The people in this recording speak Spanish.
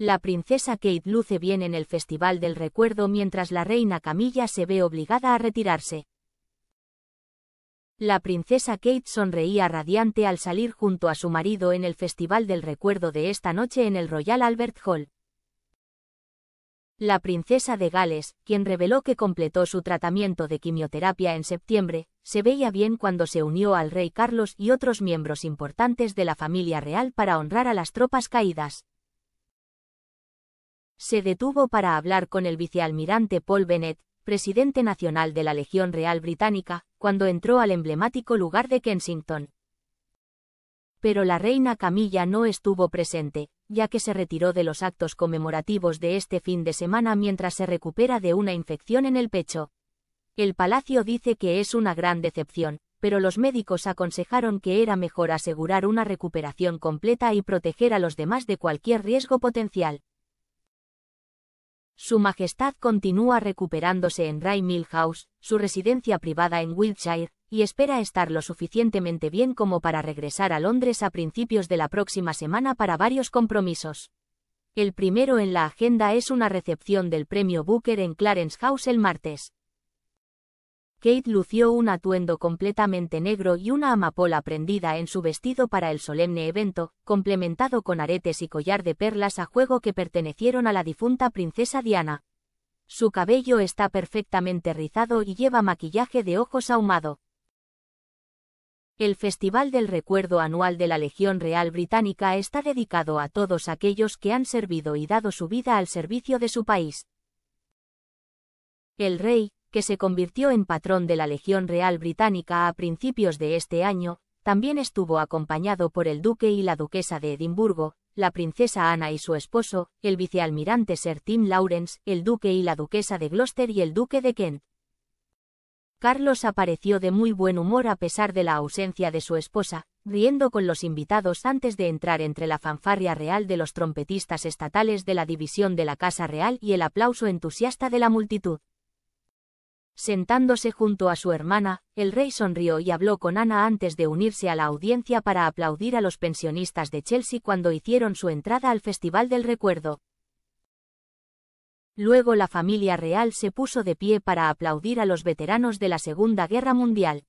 La princesa Kate luce bien en el Festival del Recuerdo mientras la reina Camilla se ve obligada a retirarse. La princesa Kate sonreía radiante al salir junto a su marido en el Festival del Recuerdo de esta noche en el Royal Albert Hall. La princesa de Gales, quien reveló que completó su tratamiento de quimioterapia en septiembre, se veía bien cuando se unió al rey Carlos y otros miembros importantes de la familia real para honrar a las tropas caídas se detuvo para hablar con el vicealmirante Paul Bennett, presidente nacional de la Legión Real Británica, cuando entró al emblemático lugar de Kensington. Pero la reina Camilla no estuvo presente, ya que se retiró de los actos conmemorativos de este fin de semana mientras se recupera de una infección en el pecho. El palacio dice que es una gran decepción, pero los médicos aconsejaron que era mejor asegurar una recuperación completa y proteger a los demás de cualquier riesgo potencial. Su Majestad continúa recuperándose en Rye Mill House, su residencia privada en Wiltshire, y espera estar lo suficientemente bien como para regresar a Londres a principios de la próxima semana para varios compromisos. El primero en la agenda es una recepción del premio Booker en Clarence House el martes. Kate lució un atuendo completamente negro y una amapola prendida en su vestido para el solemne evento, complementado con aretes y collar de perlas a juego que pertenecieron a la difunta princesa Diana. Su cabello está perfectamente rizado y lleva maquillaje de ojos ahumado. El Festival del Recuerdo Anual de la Legión Real Británica está dedicado a todos aquellos que han servido y dado su vida al servicio de su país. El rey, que se convirtió en patrón de la Legión Real Británica a principios de este año, también estuvo acompañado por el duque y la duquesa de Edimburgo, la princesa Ana y su esposo, el vicealmirante Sir Tim Lawrence, el duque y la duquesa de Gloucester y el duque de Kent. Carlos apareció de muy buen humor a pesar de la ausencia de su esposa, riendo con los invitados antes de entrar entre la fanfarria real de los trompetistas estatales de la división de la Casa Real y el aplauso entusiasta de la multitud. Sentándose junto a su hermana, el rey sonrió y habló con Ana antes de unirse a la audiencia para aplaudir a los pensionistas de Chelsea cuando hicieron su entrada al Festival del Recuerdo. Luego la familia real se puso de pie para aplaudir a los veteranos de la Segunda Guerra Mundial.